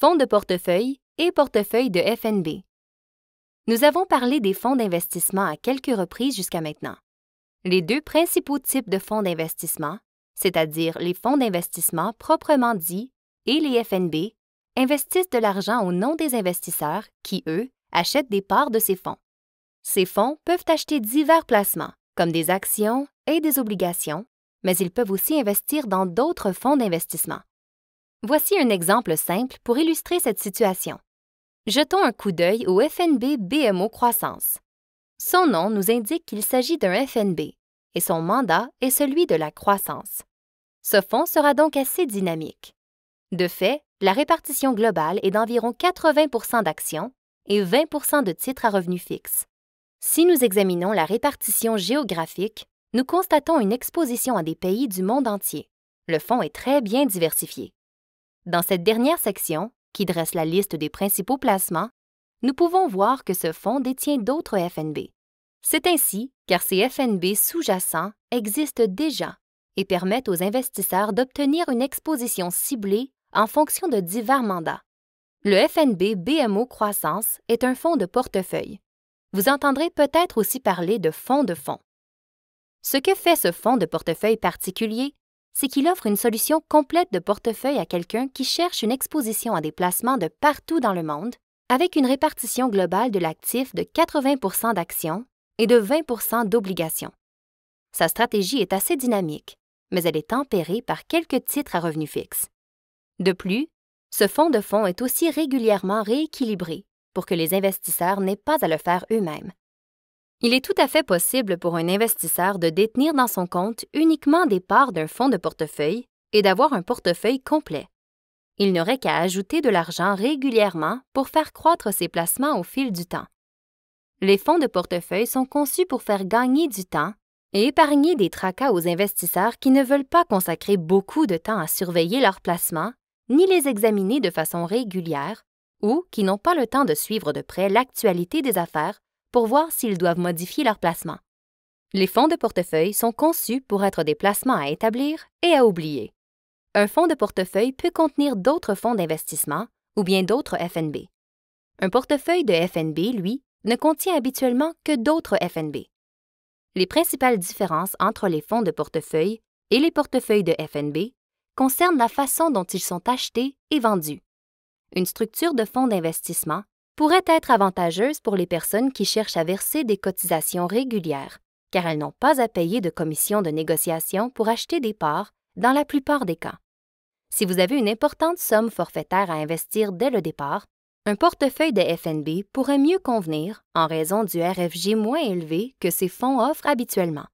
fonds de portefeuille et portefeuille de FNB. Nous avons parlé des fonds d'investissement à quelques reprises jusqu'à maintenant. Les deux principaux types de fonds d'investissement, c'est-à-dire les fonds d'investissement proprement dits et les FNB, investissent de l'argent au nom des investisseurs qui, eux, achètent des parts de ces fonds. Ces fonds peuvent acheter divers placements, comme des actions et des obligations, mais ils peuvent aussi investir dans d'autres fonds d'investissement, Voici un exemple simple pour illustrer cette situation. Jetons un coup d'œil au FNB BMO Croissance. Son nom nous indique qu'il s'agit d'un FNB et son mandat est celui de la croissance. Ce fonds sera donc assez dynamique. De fait, la répartition globale est d'environ 80 d'actions et 20 de titres à revenus fixes. Si nous examinons la répartition géographique, nous constatons une exposition à des pays du monde entier. Le fonds est très bien diversifié. Dans cette dernière section, qui dresse la liste des principaux placements, nous pouvons voir que ce fonds détient d'autres FNB. C'est ainsi car ces FNB sous-jacents existent déjà et permettent aux investisseurs d'obtenir une exposition ciblée en fonction de divers mandats. Le FNB BMO Croissance est un fonds de portefeuille. Vous entendrez peut-être aussi parler de fonds de fonds. Ce que fait ce fonds de portefeuille particulier, c'est qu'il offre une solution complète de portefeuille à quelqu'un qui cherche une exposition à des placements de partout dans le monde, avec une répartition globale de l'actif de 80 d'actions et de 20 d'obligations. Sa stratégie est assez dynamique, mais elle est tempérée par quelques titres à revenus fixes. De plus, ce fonds de fonds est aussi régulièrement rééquilibré pour que les investisseurs n'aient pas à le faire eux-mêmes, il est tout à fait possible pour un investisseur de détenir dans son compte uniquement des parts d'un fonds de portefeuille et d'avoir un portefeuille complet. Il n'aurait qu'à ajouter de l'argent régulièrement pour faire croître ses placements au fil du temps. Les fonds de portefeuille sont conçus pour faire gagner du temps et épargner des tracas aux investisseurs qui ne veulent pas consacrer beaucoup de temps à surveiller leurs placements ni les examiner de façon régulière ou qui n'ont pas le temps de suivre de près l'actualité des affaires pour voir s'ils doivent modifier leur placement. Les fonds de portefeuille sont conçus pour être des placements à établir et à oublier. Un fonds de portefeuille peut contenir d'autres fonds d'investissement ou bien d'autres FNB. Un portefeuille de FNB, lui, ne contient habituellement que d'autres FNB. Les principales différences entre les fonds de portefeuille et les portefeuilles de FNB concernent la façon dont ils sont achetés et vendus. Une structure de fonds d'investissement pourrait être avantageuse pour les personnes qui cherchent à verser des cotisations régulières, car elles n'ont pas à payer de commission de négociation pour acheter des parts dans la plupart des cas. Si vous avez une importante somme forfaitaire à investir dès le départ, un portefeuille de FNB pourrait mieux convenir en raison du RFG moins élevé que ces fonds offrent habituellement.